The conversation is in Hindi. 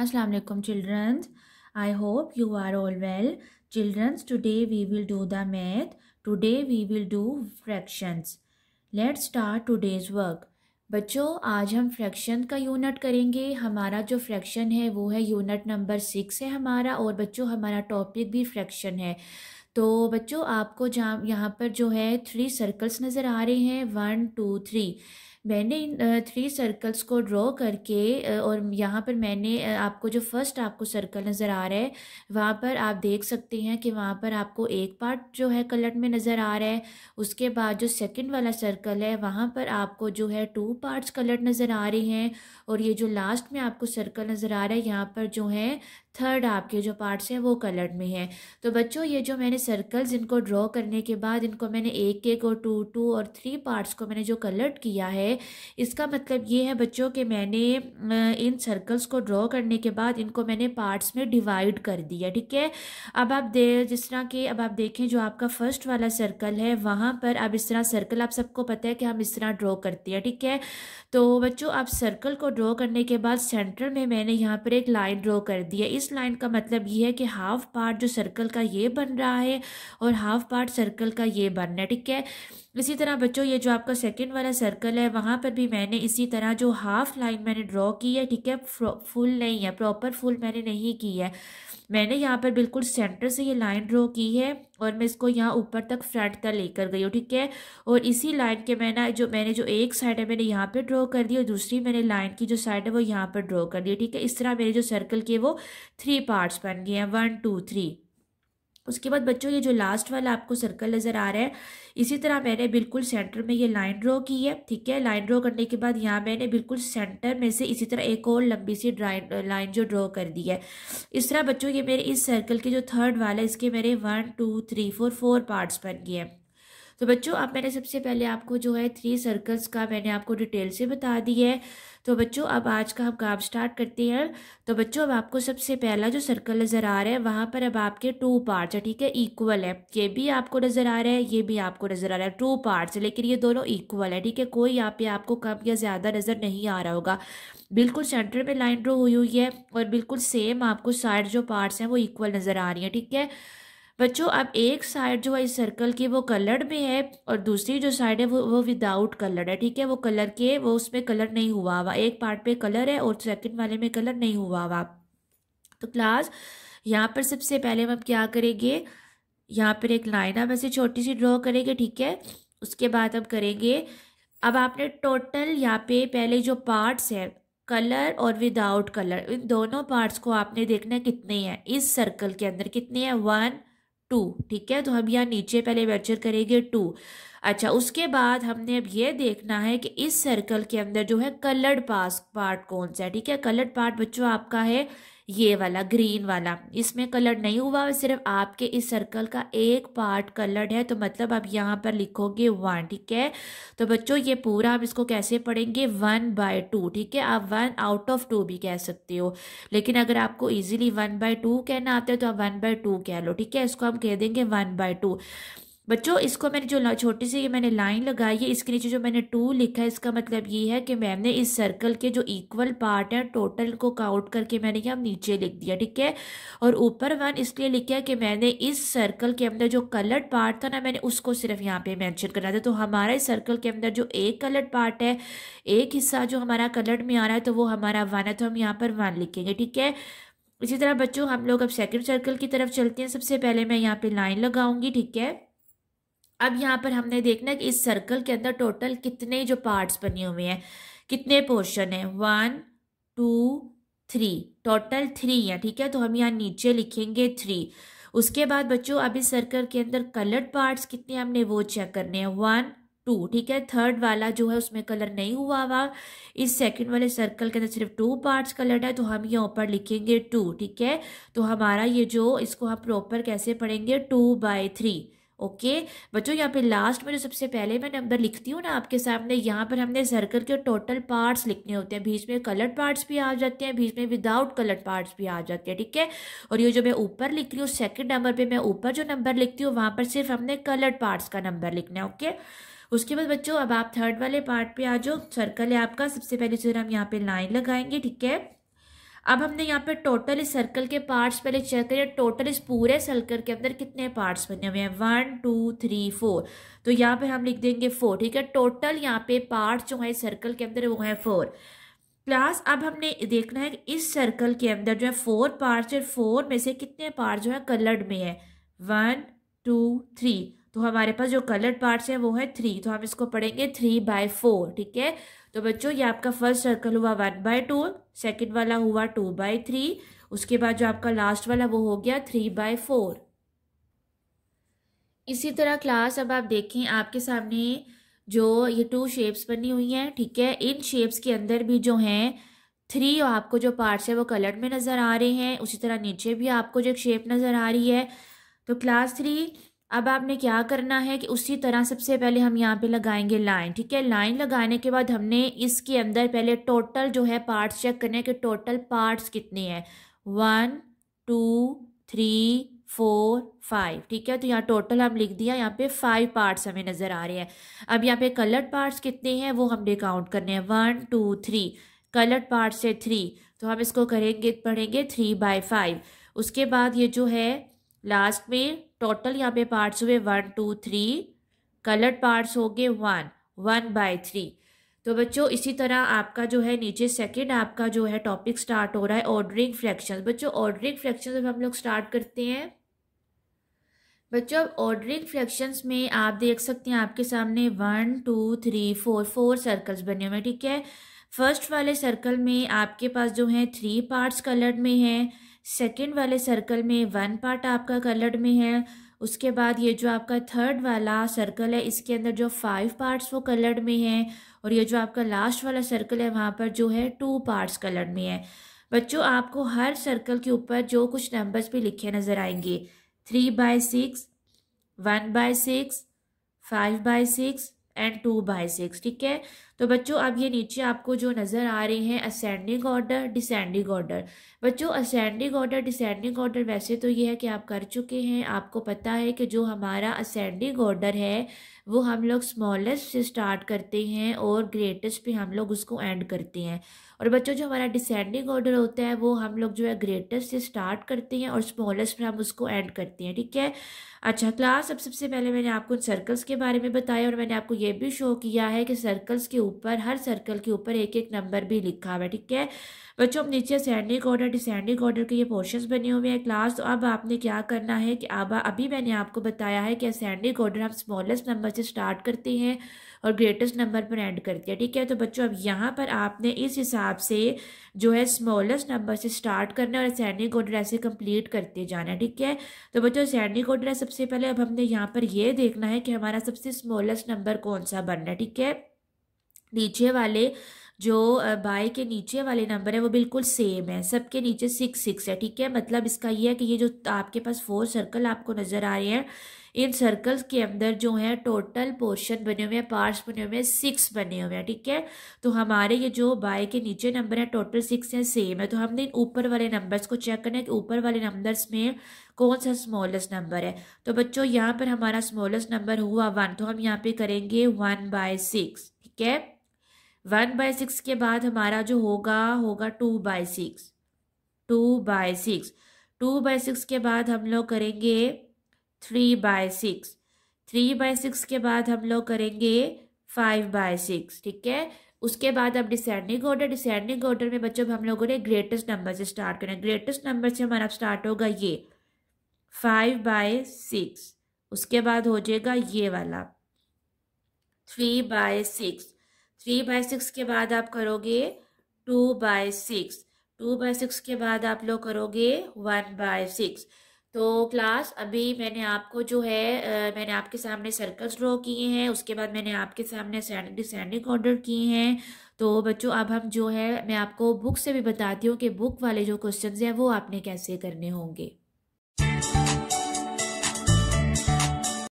अस्सलाम वालेकुम childrens i hope you are all well childrens today we will do the math today we will do fractions let's start today's work बच्चों आज हम फ्रैक्शन का यूनिट करेंगे हमारा जो फ्रैक्शन है वो है यूनिट नंबर सिक्स है हमारा और बच्चों हमारा टॉपिक भी फ्रैक्शन है तो बच्चों आपको जहाँ यहाँ पर जो है थ्री सर्कल्स नज़र आ रहे हैं वन टू थ्री मैंने इन थ्री सर्कल्स को ड्रॉ करके और यहाँ पर मैंने आपको जो फर्स्ट आपको सर्कल नज़र आ रहा है वहाँ पर आप देख सकते हैं कि वहाँ पर आपको एक पार्ट जो है कलर में नज़र आ रहा है उसके बाद जो सेकंड वाला सर्कल है वहाँ पर आपको जो है टू पार्ट्स कलर नज़र आ रहे हैं और ये जो लास्ट में आपको सर्कल नज़र आ रहा है यहाँ पर जो है थर्ड आपके जो पार्ट्स हैं वो कलर्ड में हैं तो बच्चों ये जो मैंने सर्कल्स इनको ड्रॉ करने के बाद इनको मैंने एक एक और टू टू और थ्री पार्ट्स को मैंने जो कलर्ड किया है इसका मतलब ये है बच्चों कि मैंने इन सर्कल्स को ड्रॉ करने के बाद इनको मैंने पार्ट्स में डिवाइड कर दिया ठीक है अब आप दे जिस तरह के अब आप देखें जो आपका फर्स्ट वाला सर्कल है वहाँ पर अब इस तरह सर्कल आप सबको पता है कि हम इस तरह ड्रॉ करते हैं ठीक है तो बच्चों आप सर्कल को ड्रॉ करने के बाद सेंटर में मैंने यहाँ पर एक लाइन ड्रॉ कर दिया इस लाइन का मतलब ये है कि हाफ पार्ट जो सर्कल का ये बन रहा है और हाफ पार्ट सर्कल का ये रहा है ठीक है इसी तरह बच्चों ये जो आपका सेकंड वाला सर्कल है वहाँ पर भी मैंने इसी तरह जो हाफ लाइन मैंने ड्रॉ की है ठीक है फुल नहीं है प्रॉपर फुल मैंने नहीं की है मैंने यहाँ पर बिल्कुल सेंटर से ये लाइन ड्रॉ की है और मैं इसको यहाँ ऊपर तक फ्रंट तक लेकर गई हूँ ठीक है और इसी लाइन के मैंने जो मैंने जो एक साइड है मैंने यहाँ पर ड्रॉ कर दी और दूसरी मैंने लाइन की जो साइड है वो यहाँ पर ड्रॉ कर दी ठीक है इस तरह मेरे जो सर्कल के वो थ्री पार्ट्स बन गए हैं वन टू थ्री उसके बाद बच्चों ये जो लास्ट वाला आपको सर्कल नज़र आ रहा है इसी तरह मैंने बिल्कुल सेंटर में ये लाइन ड्रॉ की है ठीक है लाइन ड्रॉ करने के बाद यहाँ मैंने बिल्कुल सेंटर में से इसी तरह एक और लंबी सी लाइन जो ड्रॉ कर दी है इस तरह बच्चों ये मेरे इस सर्कल के जो थर्ड वाला है इसके मेरे one two three four four parts बन गए हैं तो बच्चों अब मैंने सबसे पहले आपको जो है थ्री सर्कल्स का मैंने आपको डिटेल से बता दी है तो बच्चों अब आज का हम काम स्टार्ट करते हैं तो बच्चों अब आपको सबसे पहला जो सर्कल नज़र आ रहा है वहाँ पर अब आपके टू पार्ट्स है ठीक है इक्वल है ये भी आपको नज़र आ रहा है ये भी आपको नज़र आ रहा है टू पार्ट्स लेकिन ये दोनों इक्वल है ठीक है कोई यहाँ पे आपको कम या ज़्यादा नज़र नहीं आ रहा होगा बिल्कुल सेंटर में लाइन ड्रो हुई हुई है और बिल्कुल सेम आपको साइड जो पार्ट्स हैं वो इक्वल नज़र आ रही हैं ठीक है बच्चों अब एक साइड जो है इस सर्कल की वो कलर्ड में है और दूसरी जो साइड है वो वो विदाउट कलर है ठीक है वो कलर के वो उसमें कलर नहीं हुआ हुआ एक पार्ट पे कलर है और सेकंड वाले में कलर नहीं हुआ हुआ तो क्लास यहाँ पर सबसे पहले हम क्या करेंगे यहाँ पर एक लाइन आप ऐसे छोटी सी ड्रॉ करेंगे ठीक है उसके बाद हम करेंगे अब आपने टोटल यहाँ पे पहले जो पार्ट्स है कलर और विदाउट कलर इन दोनों पार्ट्स को आपने देखना कितने हैं इस सर्कल के अंदर कितने हैं वन टू ठीक है तो हम यहाँ नीचे पहले वेंचर करेंगे टू अच्छा उसके बाद हमने अब ये देखना है कि इस सर्कल के अंदर जो है कलर्ड पास पार्ट कौन सा है ठीक है कलर्ड पार्ट बच्चों आपका है ये वाला ग्रीन वाला इसमें कलर नहीं हुआ सिर्फ आपके इस सर्कल का एक पार्ट कलर्ड है तो मतलब आप यहाँ पर लिखोगे वन ठीक है तो बच्चों ये पूरा आप इसको कैसे पढ़ेंगे वन बाय टू ठीक है आप वन आउट ऑफ टू भी कह सकते हो लेकिन अगर आपको ईजिली वन बाय टू कहना आता है तो आप वन बाय टू कह लो ठीक है इसको हम कह देंगे वन बाय टू बच्चों इसको मैंने जो छोटी सी ये मैंने लाइन लगाई है इसके नीचे जो मैंने टू लिखा है इसका मतलब ये है कि मैम ने इस सर्कल के जो इक्वल पार्ट है टोटल को काउंट करके मैंने यहाँ नीचे लिख दिया ठीक है और ऊपर वन इसलिए लिखा कि मैंने इस सर्कल के अंदर जो कलर्ड पार्ट था ना मैंने उसको सिर्फ यहाँ पर मैंशन करा था तो हमारा इस सर्कल के अंदर जो एक कलर्ड पार्ट है एक हिस्सा जो हमारा कलर्ड में आ रहा है तो वो हमारा वन है तो हम यहाँ पर वन लिखेंगे ठीक है इसी तरह बच्चों हम लोग अब सेकेंड सर्कल की तरफ चलते हैं सबसे पहले मैं यहाँ पर लाइन लगाऊँगी ठीक है अब यहाँ पर हमने देखना कि इस सर्कल के अंदर टोटल कितने जो पार्ट्स बने हुए हैं कितने पोर्शन हैं one two three total three है ठीक है तो हम यहाँ नीचे लिखेंगे थ्री उसके बाद बच्चों अब इस सर्कल के अंदर कलर्ड पार्ट्स कितने हमने वो चेक करने हैं वन टू ठीक है थर्ड वाला जो है उसमें कलर नहीं हुआ हुआ इस सेकंड वाले सर्कल के अंदर सिर्फ टू पार्ट्स कलर्ड है तो हम ये ऊपर लिखेंगे टू ठीक है तो हमारा ये जो इसको हम प्रॉपर कैसे पढ़ेंगे टू बाय थ्री ओके बच्चों यहाँ पे लास्ट में जो सबसे पहले मैं नंबर लिखती हूँ ना आपके सामने यहाँ पर हमने सर्कल के टोटल पार्ट्स लिखने होते हैं बीच में कलर्ड पार्ट्स भी आ जाते हैं बीच में विदाउट कलर्ड पार्ट्स भी आ जाते हैं ठीक है और ये जो मैं ऊपर लिख रही हूँ सेकंड नंबर पे मैं ऊपर जो नंबर लिखती हूँ वहाँ पर सिर्फ हमने कलर्ड पार्ट्स का नंबर लिखना है ओके उसके बाद बच्चों अब आप थर्ड वाले पार्ट पर आ जाओ सर्कल है आपका सबसे पहले फिर तो हम यहाँ पर लाइन लगाएंगे ठीक है अब हमने यहाँ पे टोटल इस सर्कल के पार्ट्स पहले चेक करिए टोटल इस पूरे सर्कल के अंदर कितने पार्ट्स बने हुए हैं वन टू थ्री फोर तो यहाँ पे हम लिख देंगे फोर ठीक है टोटल यहाँ पे पार्ट्स जो है सर्कल के अंदर वो हैं फोर प्लस अब हमने देखना है कि इस सर्कल के अंदर जो है फोर पार्ट्स और फोर में से कितने पार्ट जो है कलर्ड में है वन टू थ्री तो हमारे पास जो कलर्ड पार्ट्स हैं वो है थ्री तो हम इसको पढ़ेंगे थ्री बाय फोर ठीक है तो बच्चों ये आपका फर्स्ट सर्कल हुआ वन बाय टू सेकेंड वाला हुआ टू बाय थ्री उसके बाद जो आपका लास्ट वाला वो हो गया थ्री बाय फोर इसी तरह क्लास अब आप देखें आपके सामने जो ये टू शेप्स बनी हुई हैं ठीक है इन शेप्स के अंदर भी जो हैं थ्री और आपको जो पार्ट्स है वो कलर में नज़र आ रहे हैं उसी तरह नीचे भी आपको जो एक शेप नज़र आ रही है तो क्लास थ्री अब आपने क्या करना है कि उसी तरह सबसे पहले हम यहाँ पे लगाएंगे लाइन ठीक है लाइन लगाने के बाद हमने इसके अंदर पहले टोटल जो है पार्ट्स चेक करने के टोटल पार्ट्स कितने हैं one two three four five ठीक है तो यहाँ टोटल हम लिख दिया यहाँ पे फाइव पार्ट्स हमें नज़र आ रहे हैं अब यहाँ पे कलर्ड पार्ट्स कितने हैं वो हमने काउंट करने हैं one two three coloured parts है थ्री तो हम इसको करेंगे पढ़ेंगे थ्री बाई फाइव उसके बाद ये जो है लास्ट में टोटल यहाँ पे पार्ट्स हुए one two three coloured parts हो गए वन वन बाय थ्री तो बच्चों इसी तरह आपका जो है नीचे सेकंड आपका जो है टॉपिक स्टार्ट हो रहा है ऑर्डरिंग फ्रैक्शन बच्चों ऑर्डरिंग फ्रैक्शन में हम लोग स्टार्ट करते हैं बच्चों ऑर्डरिंग फ्रैक्शंस में आप देख सकते हैं आपके सामने one two three four four circles बने हुए हैं ठीक है फर्स्ट वाले सर्कल में आपके पास जो है थ्री पार्ट्स कलर्ड में है सेकेंड वाले सर्कल में वन पार्ट आपका कलर्ड में है उसके बाद ये जो आपका थर्ड वाला सर्कल है इसके अंदर जो फाइव पार्ट्स वो कलर्ड में है और ये जो आपका लास्ट वाला सर्कल है वहाँ पर जो है टू पार्ट्स कलर्ड में है बच्चों आपको हर सर्कल के ऊपर जो कुछ नंबर्स भी लिखे नज़र आएंगे three by six one by six five by six and two by six ठीक है तो बच्चों अब ये नीचे आपको जो नज़र आ रहे हैं असेंडिंग ऑर्डर डिसेंडिंग ऑर्डर बच्चों असेंडिंग ऑर्डर डिसेंडिंग ऑर्डर वैसे तो ये है कि आप कर चुके हैं आपको पता है कि जो हमारा असेंडिंग ऑर्डर है वो हम लोग स्मॉलेस्ट से स्टार्ट करते हैं और ग्रेटेस्ट पे हम लोग उसको एंड करते हैं और बच्चों जो हमारा डिसेंडिंग ऑर्डर होता है वो हम लोग जो है ग्रेटेस्ट से स्टार्ट करते हैं और स्मॉलेस्ट पर हम उसको एंड करते हैं ठीक है अच्छा क्लास अब सबसे पहले मैंने आपको सर्कल्स के बारे में बताया और मैंने आपको ये भी शो किया है कि सर्कल्स के ऊपर हर सर्कल के ऊपर एक एक नंबर भी लिखा हुआ है ठीक है बच्चों अब नीचे सैंडिंग ऑर्डर डिसेंडिंग ऑर्डर के ये पोर्शंस बने हुए हैं क्लास तो अब आपने क्या करना है कि अब अभी मैंने आपको बताया है कि असेंडिंग ऑर्डर हम स्मॉलेस्ट नंबर से स्टार्ट करते हैं और ग्रेटेस्ट नंबर पर एंड करते हैं ठीक है तो बच्चों अब यहाँ पर आपने इस हिसाब से जो है स्मॉलेस्ट नंबर से स्टार्ट करना है और असेंडिंग ऑर्डर ऐसे कंप्लीट करते जाना है ठीक है तो बच्चों असेंडिंग ऑर्डर है सबसे पहले अब हमने यहाँ पर यह देखना है कि हमारा सबसे स्मॉलेस्ट नंबर कौन सा बनना है ठीक है नीचे वाले जो बाय के नीचे वाले नंबर है वो बिल्कुल सेम है सबके नीचे सिक्स सिक्स है ठीक है मतलब इसका ये है कि ये जो आपके पास फोर सर्कल आपको नज़र आ रहे हैं इन सर्कल्स के अंदर जो है टोटल पोर्शन बने हुए हैं पार्ट्स बने हुए हैं सिक्स बने हुए हैं ठीक है तो हमारे ये जो बाय के नीचे नंबर है टोटल सिक्स हैं सेम है तो हमने इन ऊपर वाले नंबर्स को चेक करना है कि ऊपर वाले नंबर्स में कौन सा स्मॉलेस्ट नंबर है तो बच्चों यहाँ पर हमारा स्मॉलेस्ट नंबर हुआ वन तो हम यहाँ पर करेंगे वन बाय सिक्स ठीक है वन बाय सिक्स के बाद हमारा जो होगा होगा two by six two by six two by six के बाद हम लोग करेंगे three by six three by six के बाद हम लोग करेंगे फाइव बाय सिक्स ठीक है उसके बाद अब डिसेंडिंग ऑर्डर डिसेंडिंग ऑर्डर में बच्चों हम लोगों ने ग्रेटेस्ट नंबर से स्टार्ट करना है ग्रेटेस्ट नंबर से हमारा स्टार्ट होगा ये फाइव बाय सिक्स उसके बाद हो जाएगा ये वाला three by six three by six के बाद आप करोगे two by six two by six के बाद आप लोग करोगे वन बाय सिक्स तो क्लास अभी मैंने आपको जो है आ, मैंने आपके सामने सर्कल्स ड्रॉ किए हैं उसके बाद मैंने आपके सामने डिसेंडिंग ऑर्डर किए हैं तो बच्चों अब हम जो है मैं आपको बुक से भी बताती हूँ कि बुक वाले जो क्वेश्चन हैं वो आपने कैसे करने होंगे